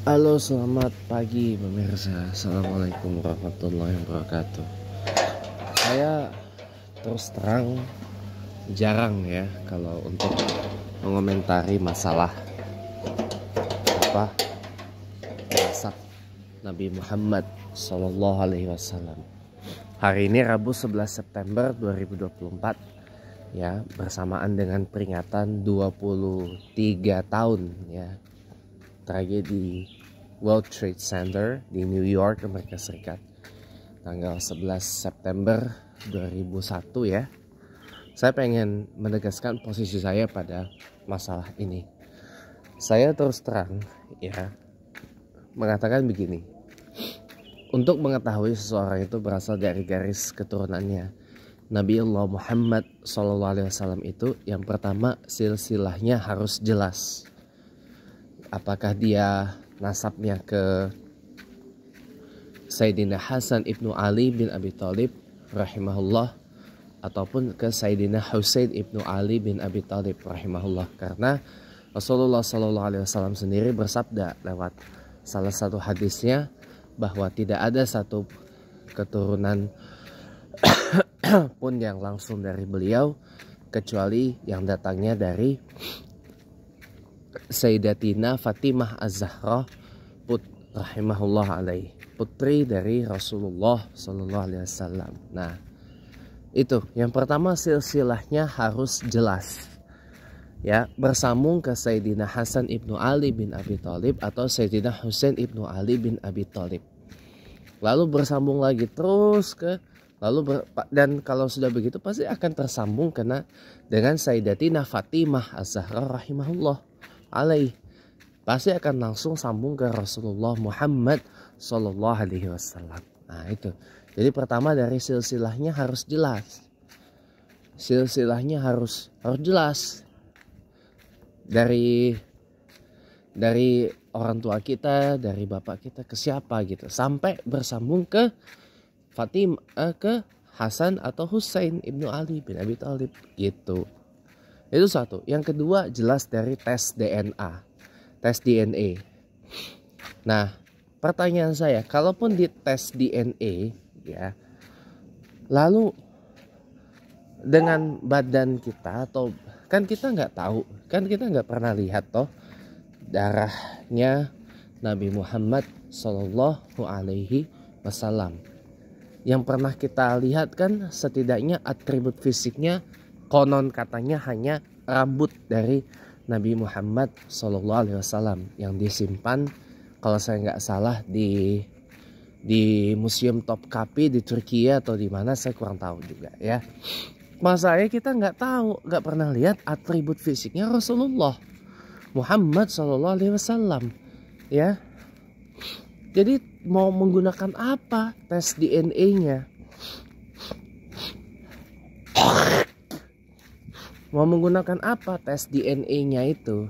Halo selamat pagi pemirsa Assalamualaikum warahmatullahi wabarakatuh Saya terus terang jarang ya Kalau untuk mengomentari masalah Apa Masak Nabi Muhammad Sallallahu alaihi wasallam Hari ini Rabu 11 September 2024 Ya bersamaan dengan peringatan 23 tahun ya tragedi World Trade Center di New York, Amerika Serikat tanggal 11 September 2001 ya. Saya pengen menegaskan posisi saya pada masalah ini. Saya terus terang ya mengatakan begini. Untuk mengetahui seseorang itu berasal dari garis keturunannya, Nabi Allah Muhammad SAW itu yang pertama silsilahnya harus jelas apakah dia nasabnya ke Sayyidina Hasan ibnu Ali bin Abi Thalib rahimahullah ataupun ke Sayyidina Husain ibnu Ali bin Abi Thalib rahimahullah karena Rasulullah Shallallahu Alaihi Wasallam sendiri bersabda lewat salah satu hadisnya bahwa tidak ada satu keturunan pun yang langsung dari beliau kecuali yang datangnya dari Sayyidatina Fatimah Az-Zahra put rahimahullah alaih putri dari Rasulullah sallallahu Alaihi Wasallam. Nah itu yang pertama silsilahnya harus jelas ya bersambung ke Sayyidina Hasan ibnu Ali bin Abi Thalib atau Sayyidina Husain ibnu Ali bin Abi Thalib lalu bersambung lagi terus ke lalu ber, dan kalau sudah begitu pasti akan tersambung kena dengan Sayyidatina Fatimah Az-Zahra rahimahullah alaih pasti akan langsung sambung ke Rasulullah Muhammad Shallallahu Alaihi Wasallam. Nah itu. Jadi pertama dari silsilahnya harus jelas. Silsilahnya harus harus jelas. Dari dari orang tua kita, dari bapak kita ke siapa gitu. Sampai bersambung ke Fatimah eh, ke Hasan atau Husain ibnu Ali bin Abi Thalib gitu. Itu satu. Yang kedua jelas dari tes DNA. Tes DNA. Nah, pertanyaan saya, kalaupun di tes DNA ya, lalu dengan badan kita atau kan kita nggak tahu, kan kita nggak pernah lihat toh darahnya Nabi Muhammad Shallallahu Alaihi Wasallam. Yang pernah kita lihat kan setidaknya atribut fisiknya konon katanya hanya rambut dari Nabi Muhammad Shallallahu Alaihi Wasallam yang disimpan kalau saya nggak salah di di Museum Topkapi di Turki ya, atau di mana saya kurang tahu juga ya. Masanya kita nggak tahu, nggak pernah lihat atribut fisiknya Rasulullah Muhammad Shallallahu Alaihi Wasallam ya. Jadi mau menggunakan apa tes DNA-nya? mau menggunakan apa tes DNA-nya itu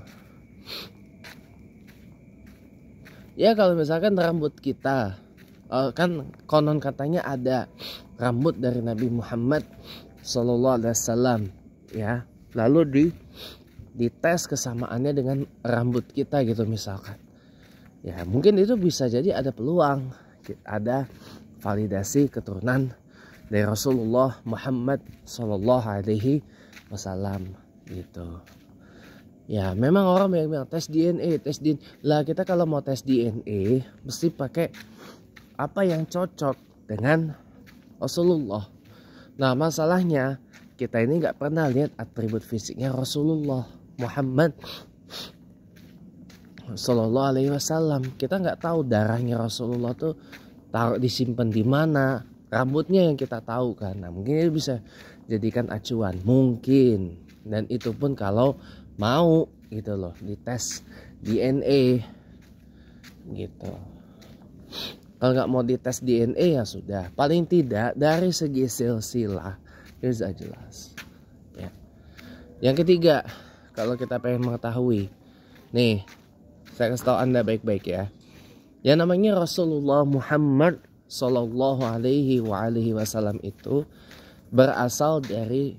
ya kalau misalkan rambut kita eh, kan konon katanya ada rambut dari Nabi Muhammad Shallallahu Alaihi Wasallam ya lalu di tes kesamaannya dengan rambut kita gitu misalkan ya mungkin itu bisa jadi ada peluang ada validasi keturunan dari Rasulullah Muhammad Sallallahu Alaihi Wasallam gitu ya memang orang yang bilang tes DNA tes DNA lah kita kalau mau tes DNA mesti pakai apa yang cocok dengan Rasulullah nah masalahnya kita ini nggak pernah lihat atribut fisiknya Rasulullah Muhammad Sallallahu Alaihi Wasallam kita nggak tahu darahnya Rasulullah tuh taruh disimpan di mana rambutnya yang kita tahu kan nah mungkin itu bisa jadikan acuan mungkin dan itu pun kalau mau gitu loh dites DNA gitu kalau nggak mau dites DNA ya sudah paling tidak dari segi silsilah itu sudah jelas ya yang ketiga kalau kita pengen mengetahui nih saya kasih tahu anda baik-baik ya yang namanya Rasulullah Muhammad Shallallahu Alaihi wa alihi Wasallam itu berasal dari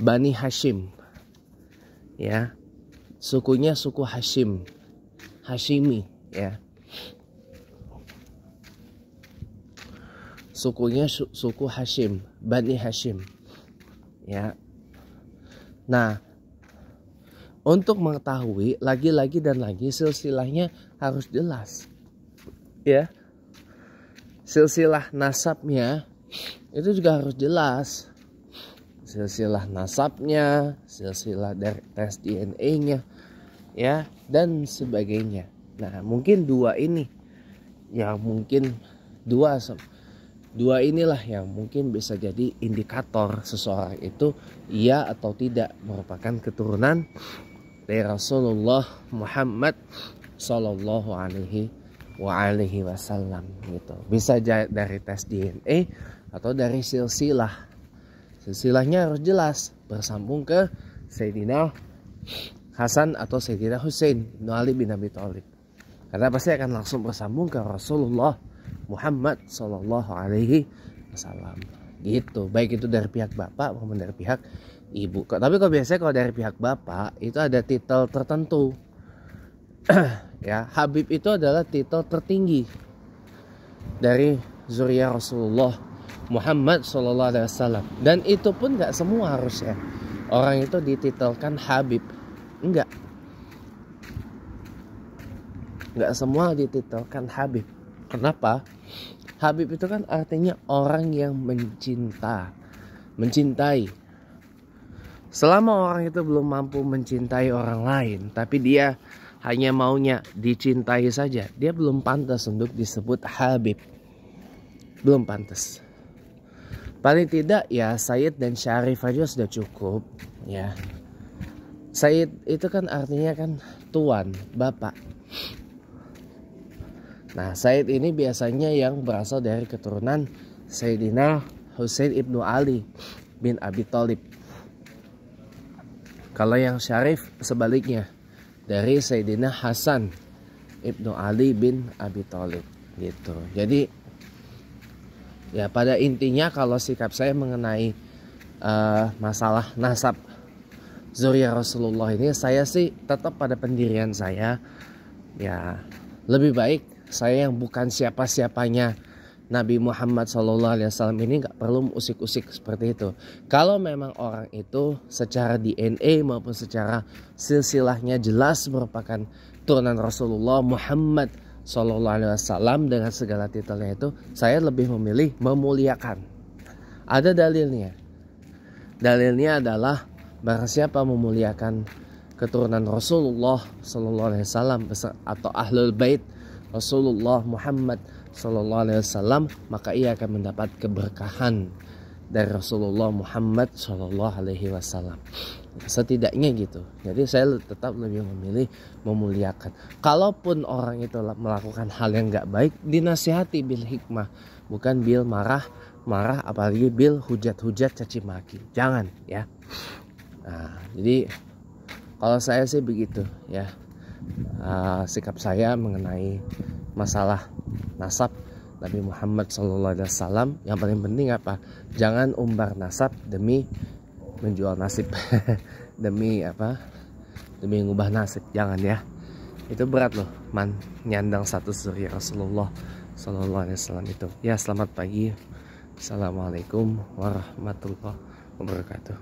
Bani Hashim, ya sukunya suku Hashim, Hashimi, ya sukunya su suku Hashim, Bani Hashim, ya. Nah, untuk mengetahui lagi-lagi dan lagi silsilahnya harus jelas, ya silsilah nasabnya itu juga harus jelas silsilah nasabnya silsilah dari tes DNA-nya ya dan sebagainya nah mungkin dua ini yang mungkin dua dua inilah yang mungkin bisa jadi indikator seseorang itu ia atau tidak merupakan keturunan dari Rasulullah Muhammad Sallallahu Alaihi wa alaihi wasallam gitu. Bisa dari tes DNA atau dari silsilah. Silsilahnya harus jelas bersambung ke Sayyidina Hasan atau Sayyidina Hussein bin bin Abi Thalib. Karena pasti akan langsung bersambung ke Rasulullah Muhammad Shallallahu Alaihi Wasallam. Gitu. Baik itu dari pihak bapak maupun dari pihak ibu. Tapi kok biasanya kalau dari pihak bapak itu ada titel tertentu ya Habib itu adalah titel tertinggi dari zuriya Rasulullah Muhammad Shallallahu Alaihi Wasallam dan itu pun nggak semua harusnya orang itu dititelkan Habib enggak nggak semua dititelkan Habib kenapa Habib itu kan artinya orang yang mencinta mencintai selama orang itu belum mampu mencintai orang lain tapi dia hanya maunya dicintai saja, dia belum pantas untuk disebut Habib. Belum pantas. Paling tidak ya Said dan Syarif aja sudah cukup ya. Said itu kan artinya kan tuan, bapak. Nah Said ini biasanya yang berasal dari keturunan Sayyidina Hussein ibnu Ali bin Abi Talib. Kalau yang Syarif sebaliknya dari Sayyidina Hasan Ibnu Ali bin Abi Thalib gitu. Jadi ya pada intinya kalau sikap saya mengenai uh, masalah nasab zuriat Rasulullah ini saya sih tetap pada pendirian saya ya lebih baik saya yang bukan siapa-siapanya Nabi Muhammad SAW ini nggak perlu usik-usik seperti itu. Kalau memang orang itu secara DNA maupun secara silsilahnya jelas merupakan turunan Rasulullah Muhammad SAW dengan segala titelnya itu, saya lebih memilih memuliakan. Ada dalilnya. Dalilnya adalah barang siapa memuliakan keturunan Rasulullah SAW atau ahlul bait Rasulullah Muhammad Shallallahu Alaihi Wasallam maka ia akan mendapat keberkahan dari Rasulullah Muhammad Shallallahu Alaihi Wasallam setidaknya gitu jadi saya tetap lebih memilih memuliakan kalaupun orang itu melakukan hal yang nggak baik dinasihati bil hikmah bukan bil marah marah apalagi bil hujat-hujat caci maki jangan ya nah, jadi kalau saya sih begitu ya uh, sikap saya mengenai masalah nasab Nabi Muhammad SAW yang paling penting apa jangan umbar nasab demi menjual nasib demi apa demi mengubah nasib jangan ya itu berat loh man nyandang satu surya Rasulullah Sallallahu Alaihi Wasallam itu ya selamat pagi Assalamualaikum warahmatullahi wabarakatuh